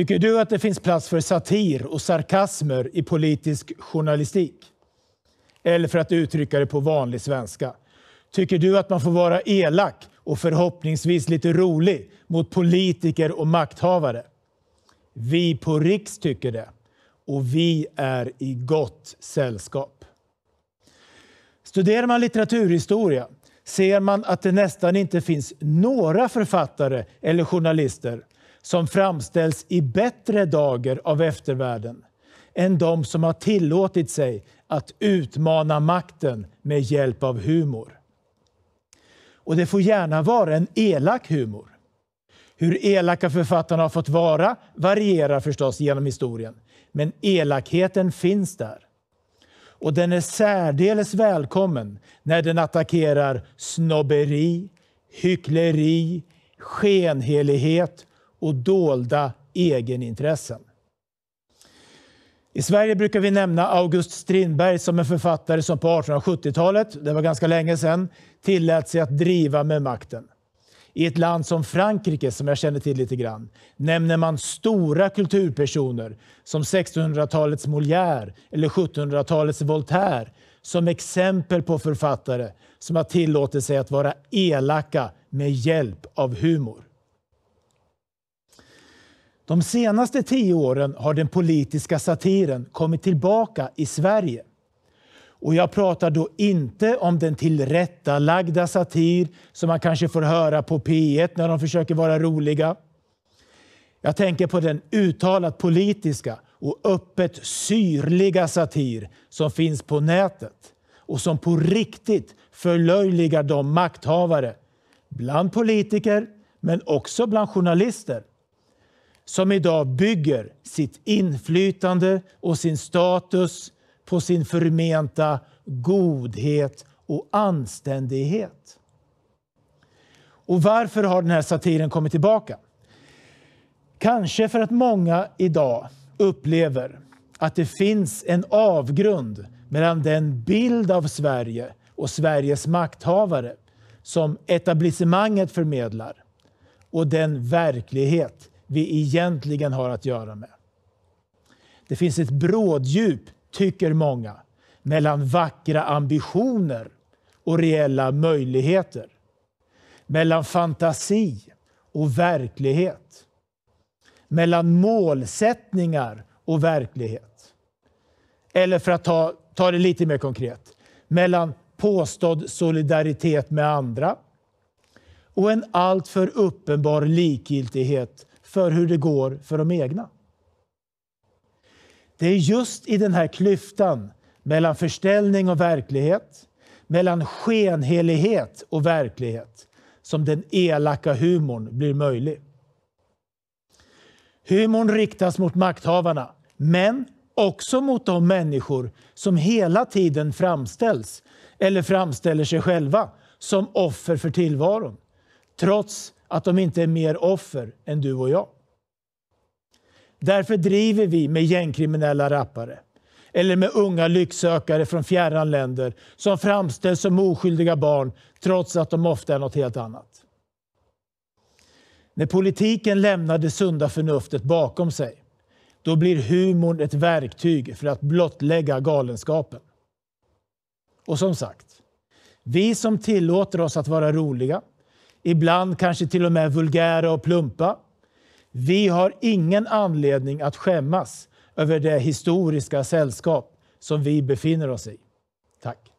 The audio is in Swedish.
Tycker du att det finns plats för satir och sarkasmer i politisk journalistik? Eller för att uttrycka det på vanlig svenska. Tycker du att man får vara elak och förhoppningsvis lite rolig mot politiker och makthavare? Vi på Riks tycker det. Och vi är i gott sällskap. Studerar man litteraturhistoria ser man att det nästan inte finns några författare eller journalister som framställs i bättre dager av eftervärlden än de som har tillåtit sig att utmana makten med hjälp av humor. Och det får gärna vara en elak humor. Hur elaka författarna har fått vara varierar förstås genom historien, men elakheten finns där. Och den är särdeles välkommen när den attackerar snobberi, hyckleri, skenhelighet och dolda egenintressen. I Sverige brukar vi nämna August Strindberg som en författare som på 1870-talet, det var ganska länge sedan, tillät sig att driva med makten. I ett land som Frankrike, som jag känner till lite grann, nämner man stora kulturpersoner som 1600-talets Molière eller 1700-talets Voltaire som exempel på författare som har tillåtit sig att vara elaka med hjälp av humor. De senaste tio åren har den politiska satiren kommit tillbaka i Sverige. Och jag pratar då inte om den tillrättalagda satir som man kanske får höra på P1 när de försöker vara roliga. Jag tänker på den uttalat politiska och öppet syrliga satir som finns på nätet och som på riktigt förlöjligar de makthavare, bland politiker men också bland journalister, som idag bygger sitt inflytande och sin status på sin förmenta godhet och anständighet. Och Varför har den här satiren kommit tillbaka? Kanske för att många idag upplever att det finns en avgrund mellan den bild av Sverige och Sveriges makthavare som etablissemanget förmedlar och den verklighet vi egentligen har att göra med. Det finns ett bråddjup, tycker många, mellan vackra ambitioner och reella möjligheter. Mellan fantasi och verklighet. Mellan målsättningar och verklighet. Eller för att ta, ta det lite mer konkret, mellan påstådd solidaritet med andra och en alltför uppenbar likgiltighet för hur det går för de egna. Det är just i den här klyftan mellan förställning och verklighet, mellan skenhelighet och verklighet, som den elaka humorn blir möjlig. Humorn riktas mot makthavarna, men också mot de människor som hela tiden framställs, eller framställer sig själva, som offer för tillvaron, trots att de inte är mer offer än du och jag. Därför driver vi med gängkriminella rappare eller med unga lycksökare från fjärran länder som framställs som oskyldiga barn trots att de ofta är något helt annat. När politiken lämnar det sunda förnuftet bakom sig då blir humorn ett verktyg för att blottlägga galenskapen. Och som sagt, vi som tillåter oss att vara roliga ibland kanske till och med vulgära och plumpa. Vi har ingen anledning att skämmas över det historiska sällskap som vi befinner oss i. Tack.